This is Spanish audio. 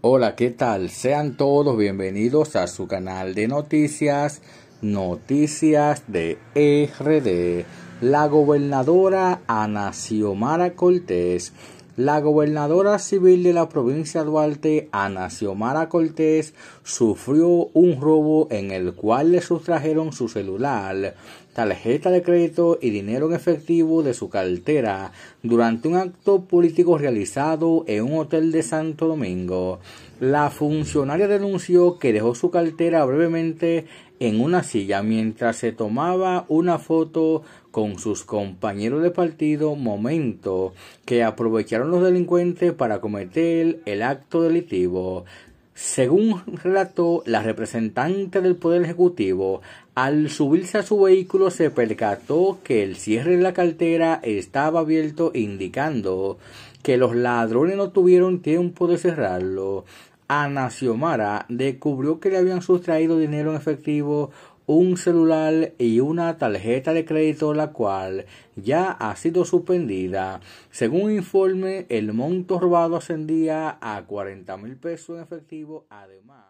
Hola, ¿qué tal? Sean todos bienvenidos a su canal de noticias, Noticias de RD. La gobernadora Ana Xiomara Cortés la gobernadora civil de la provincia de Duarte, Ana Xiomara Cortés, sufrió un robo en el cual le sustrajeron su celular, tarjeta de crédito y dinero en efectivo de su cartera durante un acto político realizado en un hotel de Santo Domingo. La funcionaria denunció que dejó su cartera brevemente en una silla mientras se tomaba una foto con sus compañeros de partido, momento que aprovecharon los delincuentes para cometer el acto delictivo. Según relató la representante del Poder Ejecutivo, al subirse a su vehículo se percató que el cierre de la cartera estaba abierto indicando que los ladrones no tuvieron tiempo de cerrarlo. Ana Xiomara descubrió que le habían sustraído dinero en efectivo un celular y una tarjeta de crédito la cual ya ha sido suspendida. Según informe, el monto robado ascendía a cuarenta mil pesos en efectivo. Además,